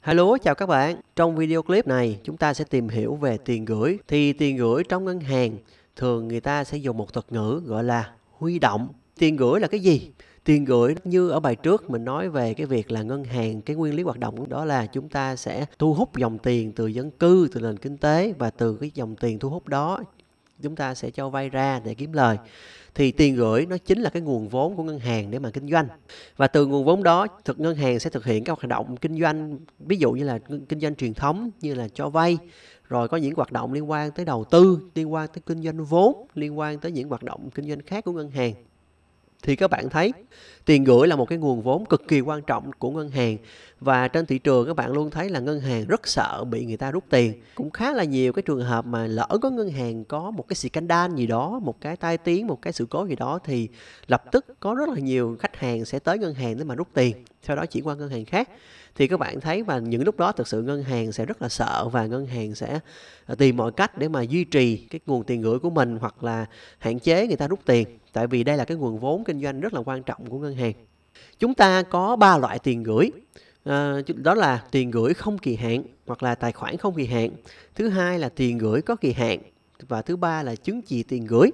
Hello, chào các bạn. Trong video clip này, chúng ta sẽ tìm hiểu về tiền gửi. Thì tiền gửi trong ngân hàng, thường người ta sẽ dùng một thuật ngữ gọi là huy động. Tiền gửi là cái gì? Tiền gửi như ở bài trước mình nói về cái việc là ngân hàng, cái nguyên lý hoạt động đó là chúng ta sẽ thu hút dòng tiền từ dân cư, từ nền kinh tế và từ cái dòng tiền thu hút đó chúng ta sẽ cho vay ra để kiếm lời thì tiền gửi nó chính là cái nguồn vốn của ngân hàng để mà kinh doanh và từ nguồn vốn đó thực ngân hàng sẽ thực hiện các hoạt động kinh doanh ví dụ như là kinh doanh truyền thống như là cho vay rồi có những hoạt động liên quan tới đầu tư liên quan tới kinh doanh vốn liên quan tới những hoạt động kinh doanh khác của ngân hàng thì các bạn thấy tiền gửi là một cái nguồn vốn cực kỳ quan trọng của ngân hàng và trên thị trường các bạn luôn thấy là ngân hàng rất sợ bị người ta rút tiền cũng khá là nhiều cái trường hợp mà lỡ có ngân hàng có một cái scandal gì đó một cái tai tiếng một cái sự cố gì đó thì lập tức có rất là nhiều khách hàng sẽ tới ngân hàng để mà rút tiền sau đó chuyển qua ngân hàng khác thì các bạn thấy và những lúc đó thực sự ngân hàng sẽ rất là sợ và ngân hàng sẽ ờ, tìm mọi cách để mà duy trì cái nguồn tiền gửi của mình hoặc là hạn chế người ta rút tiền tại vì đây là cái nguồn vốn kinh doanh rất là quan trọng của ngân hàng hàng. Chúng ta có ba loại tiền gửi. À, đó là tiền gửi không kỳ hạn hoặc là tài khoản không kỳ hạn. Thứ hai là tiền gửi có kỳ hạn và thứ ba là chứng chỉ tiền gửi.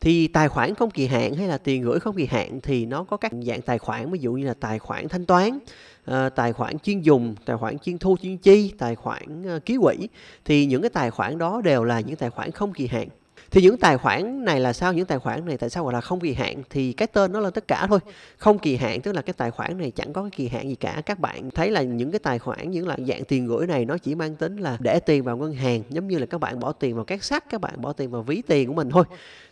Thì tài khoản không kỳ hạn hay là tiền gửi không kỳ hạn thì nó có các dạng tài khoản ví dụ như là tài khoản thanh toán, à, tài khoản chuyên dùng, tài khoản chuyên thu chuyên chi, tài khoản à, ký quỹ thì những cái tài khoản đó đều là những tài khoản không kỳ hạn thì những tài khoản này là sao những tài khoản này tại sao gọi là không kỳ hạn thì cái tên nó là tất cả thôi không kỳ hạn tức là cái tài khoản này chẳng có cái kỳ hạn gì cả các bạn thấy là những cái tài khoản những là dạng tiền gửi này nó chỉ mang tính là để tiền vào ngân hàng giống như là các bạn bỏ tiền vào các sắt các bạn bỏ tiền vào ví tiền của mình thôi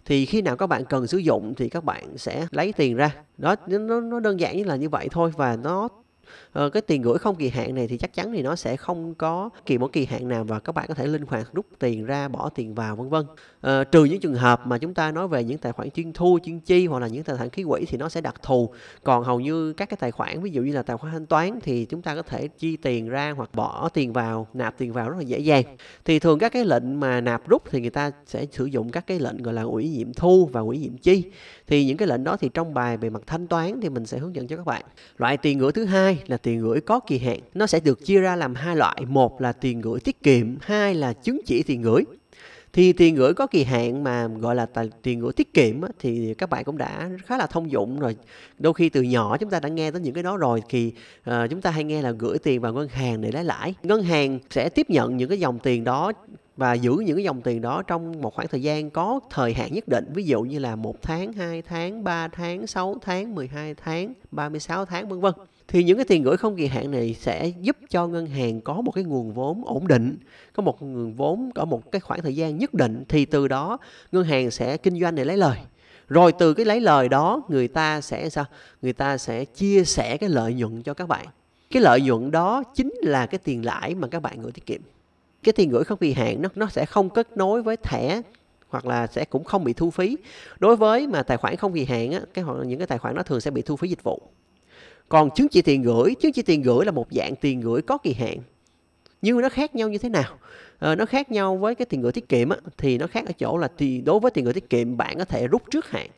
thì khi nào các bạn cần sử dụng thì các bạn sẽ lấy tiền ra đó nó, nó đơn giản như là như vậy thôi và nó uh, cái tiền gửi không kỳ hạn này thì chắc chắn thì nó sẽ không có kỳ một kỳ hạn nào và các bạn có thể linh hoạt rút tiền ra bỏ tiền vào vân vân uh, trừ những trường hợp mà chúng ta nói về những tài khoản chuyên thu chuyên chi hoặc là những tài khoản ký quỹ thì nó sẽ đặc thù còn hầu như các cái tài khoản ví dụ như là tài khoản thanh toán thì chúng ta có thể chi tiền ra hoặc bỏ tiền vào nạp tiền vào rất là dễ dàng thì thường các cái lệnh mà nạp rút thì người ta sẽ sử dụng các cái lệnh gọi là ủy nhiệm thu và ủy nhiệm chi thì những cái lệnh đó thì trong bài về mặt thanh toán thì mình sẽ hướng dẫn cho các bạn loại tiền gửi thứ hai là tiền gửi có kỳ hạn. Nó sẽ được chia ra làm hai loại, một là tiền gửi tiết kiệm, hai là chứng chỉ tiền gửi. Thì tiền gửi có kỳ hạn mà gọi là tiền gửi tiết kiệm thì các bạn cũng đã khá là thông dụng rồi. Đôi khi từ nhỏ chúng ta đã nghe tới những cái đó rồi thì ờ, chúng ta hay nghe là gửi tiền vào ngân hàng để lấy lãi. Ngân hàng sẽ tiếp nhận những cái dòng tiền đó và giữ những cái dòng tiền đó trong một khoảng thời gian có thời hạn nhất định ví dụ như là một tháng, 2 tháng, 3 tháng, 6 tháng, 12 tháng, 36 tháng vân vân thì những cái tiền gửi không kỳ hạn này sẽ giúp cho ngân hàng có một cái nguồn vốn ổn định có một nguồn vốn có một cái khoảng thời gian nhất định thì từ đó ngân hàng sẽ kinh doanh để lấy lời rồi từ cái lấy lời đó người ta sẽ sao người ta sẽ chia sẻ cái lợi nhuận cho các bạn cái lợi nhuận đó chính là cái tiền lãi mà các bạn gửi tiết kiệm cái tiền gửi không kỳ hạn nó nó sẽ không kết nối với thẻ hoặc là sẽ cũng không bị thu phí đối với mà tài khoản không kỳ hạn á, cái hoặc những cái tài khoản nó thường sẽ bị thu phí dịch vụ còn chứng chỉ tiền gửi, chứng chỉ tiền gửi là một dạng tiền gửi có kỳ hạn. Nhưng nó khác nhau như thế nào? À, nó khác nhau với cái tiền gửi tiết kiệm á, thì nó khác ở chỗ là thì đối với tiền gửi tiết kiệm bạn có thể rút trước hạn.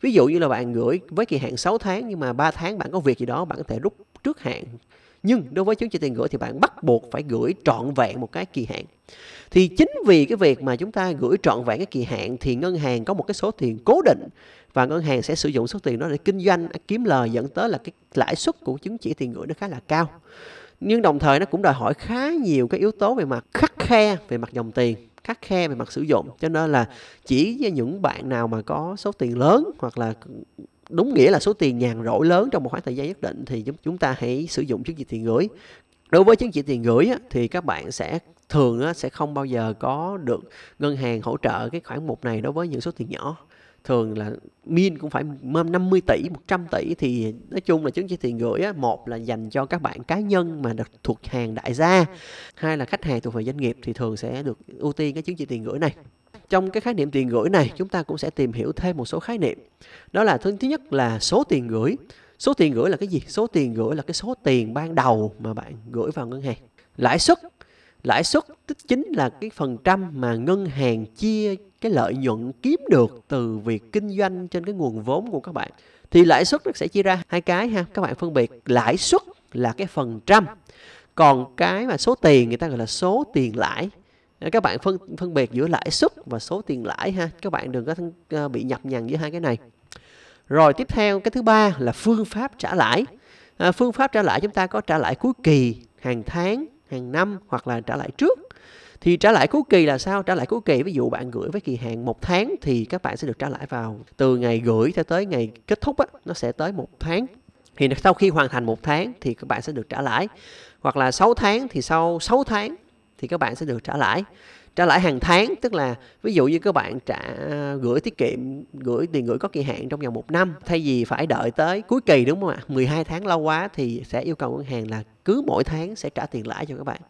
Ví dụ như là bạn gửi với kỳ hạn 6 tháng nhưng mà 3 tháng bạn có việc gì đó bạn có thể rút trước hạn nhưng đối với chứng chỉ tiền gửi thì bạn bắt buộc phải gửi trọn vẹn một cái kỳ hạn thì chính vì cái việc mà chúng ta gửi trọn vẹn cái kỳ hạn thì ngân hàng có một cái số tiền cố định và ngân hàng sẽ sử dụng số tiền đó để kinh doanh kiếm lời dẫn tới là cái lãi suất của chứng chỉ tiền gửi nó khá là cao nhưng đồng thời nó cũng đòi hỏi khá nhiều cái yếu tố về mặt khắc khe về mặt dòng tiền khắc khe về mặt sử dụng cho nên là chỉ với những bạn nào mà có số tiền lớn hoặc là đúng nghĩa là số tiền nhàn rỗi lớn trong một khoảng thời gian nhất định thì chúng chúng ta hãy sử dụng chứng chỉ tiền gửi đối với chứng chỉ tiền gửi á, thì các bạn sẽ thường á, sẽ không bao giờ có được ngân hàng hỗ trợ cái khoản mục này đối với những số tiền nhỏ thường là min cũng phải 50 tỷ 100 tỷ thì nói chung là chứng chỉ tiền gửi á, một là dành cho các bạn cá nhân mà được thuộc hàng đại gia ừ. hai là khách hàng thuộc về doanh nghiệp thì thường sẽ được ưu tiên cái chứng chỉ tiền gửi này trong cái khái niệm tiền gửi này chúng ta cũng sẽ tìm hiểu thêm một số khái niệm đó là thứ nhất là số tiền gửi số tiền gửi là cái gì số tiền gửi là cái số tiền ban đầu mà bạn gửi vào ngân hàng lãi suất lãi suất tức chính là cái phần trăm mà ngân hàng chia cái lợi nhuận kiếm được từ việc kinh doanh trên cái nguồn vốn của các bạn thì lãi suất nó sẽ chia ra hai cái ha các bạn phân biệt lãi suất là cái phần trăm còn cái mà số tiền người ta gọi là số tiền lãi các bạn phân phân biệt giữa lãi suất và số tiền lãi ha các bạn đừng có ờ, bị nhập nhằng giữa hai cái này rồi tiếp theo cái thứ ba là phương pháp trả lãi à, phương pháp trả lãi chúng ta có trả lãi cuối kỳ hàng tháng hàng năm hoặc là trả lãi trước thì trả lãi cuối kỳ là sao trả lãi cuối kỳ ví dụ bạn gửi với kỳ hạn một tháng thì các bạn sẽ được trả lãi vào từ ngày gửi cho tới ngày kết thúc á, nó sẽ tới một tháng thì sau khi hoàn thành một tháng thì các bạn sẽ được trả lãi hoặc là 6 tháng thì sau 6 tháng thì các bạn sẽ được trả lãi trả lãi hàng tháng tức là ví dụ như các bạn trả à, gửi tiết kiệm gửi tiền gửi có kỳ hạn trong vòng một năm thay vì phải đợi tới cuối kỳ đúng không ạ 12 tháng lâu quá thì sẽ yêu cầu ngân hàng là cứ mỗi tháng sẽ trả tiền lãi cho các bạn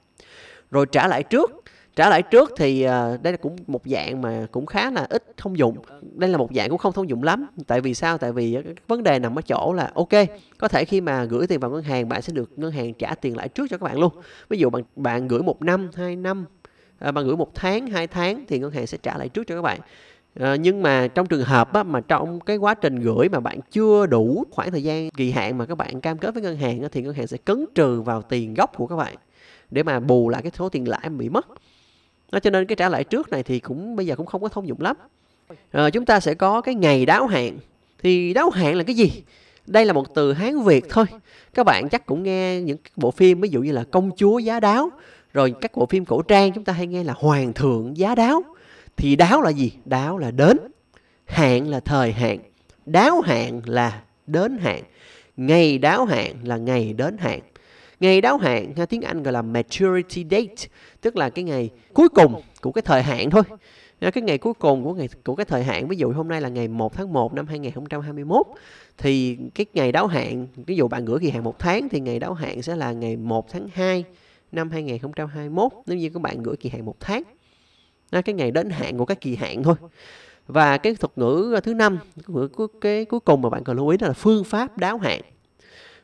rồi trả lãi trước trả lãi trước thì à, đây cũng một dạng mà cũng khá là ít thông dụng đây là một dạng cũng không thông dụng lắm tại vì sao tại vì à, vấn đề nằm ở chỗ là ok có thể khi mà gửi tiền vào ngân hàng bạn sẽ được ngân hàng trả tiền lãi trước cho các bạn luôn ví dụ bạn bạn gửi một năm hai năm à, bạn gửi một tháng hai tháng thì ngân hàng sẽ trả lãi trước cho các bạn nhưng mà trong trường hợp á, mà trong cái quá trình gửi mà bạn chưa đủ khoảng thời gian kỳ hạn mà các bạn cam kết với ngân hàng thì ngân hàng sẽ cấn trừ vào tiền gốc của các bạn để mà bù lại cái số tiền lãi bị mất à, cho nên cái trả lại trước này thì cũng bây giờ cũng không có thông dụng lắm à, chúng ta sẽ có cái ngày đáo hạn thì đáo hạn là cái gì đây là một từ hán việt thôi các bạn chắc cũng nghe những bộ phim ví dụ như là công chúa giá đáo rồi các bộ phim cổ trang chúng ta hay nghe là hoàng thượng giá đáo thì đáo là gì đáo là đến hạn là thời hạn đáo hạn là đến hạn ngày đáo hạn là ngày đến hạn ngày đáo hạn tiếng Anh gọi là maturity date tức là cái ngày cuối cùng của cái thời hạn thôi cái ngày cuối cùng của ngày của cái thời hạn ví dụ hôm nay là ngày 1 tháng 1 năm 2021 thì cái ngày đáo hạn ví dụ bạn gửi kỳ hạn một tháng thì ngày đáo hạn sẽ là ngày 1 tháng 2 năm 2021 nếu như các bạn gửi kỳ hạn một tháng đó, cái ngày đến hạn của các kỳ hạn thôi và cái thuật ngữ thứ năm cái, cái cuối cùng mà bạn cần lưu ý đó là phương pháp đáo hạn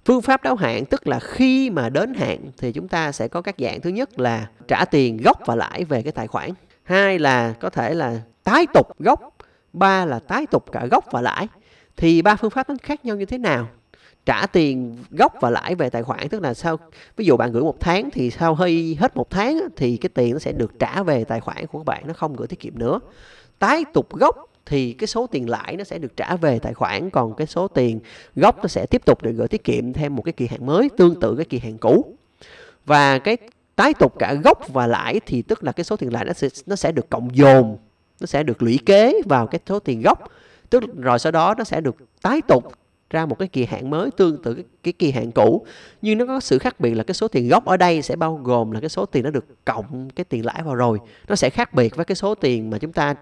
phương pháp đáo hạn tức là khi mà đến hạn thì chúng ta sẽ có các dạng thứ nhất là trả tiền gốc và lãi về cái tài khoản hai là có thể là tái tục gốc ba là tái tục cả gốc và lãi thì ba phương pháp nó khác nhau như thế nào trả tiền gốc và lãi về tài khoản tức là sau ví dụ bạn gửi một tháng thì sau hơi hết một tháng thì cái tiền nó sẽ được trả về tài khoản của các bạn nó không gửi tiết kiệm nữa tái tục gốc thì cái số tiền lãi nó sẽ được trả về tài khoản còn cái số tiền gốc nó sẽ tiếp tục được gửi tiết kiệm thêm một cái kỳ hạn mới tương tự cái kỳ hạn cũ và cái tái tục cả gốc và lãi thì tức là cái số tiền lãi nó sẽ nó sẽ được cộng dồn nó sẽ được lũy kế vào cái số tiền gốc tức rồi sau đó nó sẽ được tái tục ra một cái kỳ hạn mới tương tự cái kỳ hạn cũ nhưng nó có sự khác biệt là cái số tiền gốc ở đây sẽ bao gồm là cái số tiền đã được cộng cái tiền lãi vào rồi nó sẽ khác biệt với cái số tiền mà chúng ta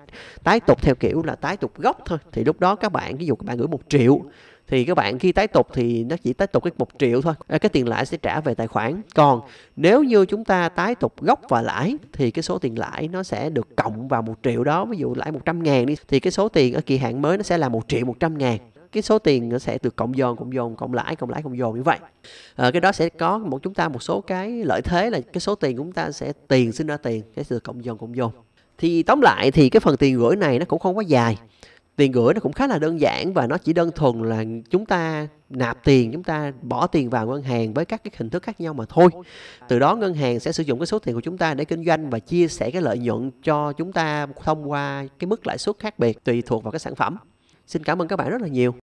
tái tục theo kiểu là tái tục gốc thôi thì lúc đó các bạn ví dụ các bạn gửi một triệu thì các bạn khi tái tục thì nó chỉ tái tục cái một triệu thôi ờ, cái tiền lãi sẽ trả về tài khoản còn nếu như chúng ta tái tục gốc và lãi thì cái số tiền lãi nó sẽ được cộng vào một triệu đó ví dụ lãi 100 ngàn đi thì cái số tiền ở kỳ hạn mới nó sẽ là một triệu một trăm ngàn cái số tiền nó sẽ được cộng dồn cộng dồn cộng lãi cộng lãi cộng dồn như vậy à, cái đó sẽ có một chúng ta một số cái lợi thế là cái số tiền của chúng ta sẽ tiền sinh ra tiền cái sự cộng dồn cộng dồn thì tóm lại thì cái phần tiền gửi này nó cũng không quá dài tiền gửi nó cũng khá là đơn giản và nó chỉ đơn thuần là chúng ta nạp tiền chúng ta bỏ tiền vào ngân hàng với các cái hình thức khác nhau mà thôi từ đó ngân hàng sẽ sử dụng cái số tiền của chúng ta để kinh doanh và chia sẻ cái lợi nhuận cho chúng ta thông qua cái mức lãi suất khác biệt tùy thuộc vào cái sản phẩm xin cảm ơn các bạn rất là nhiều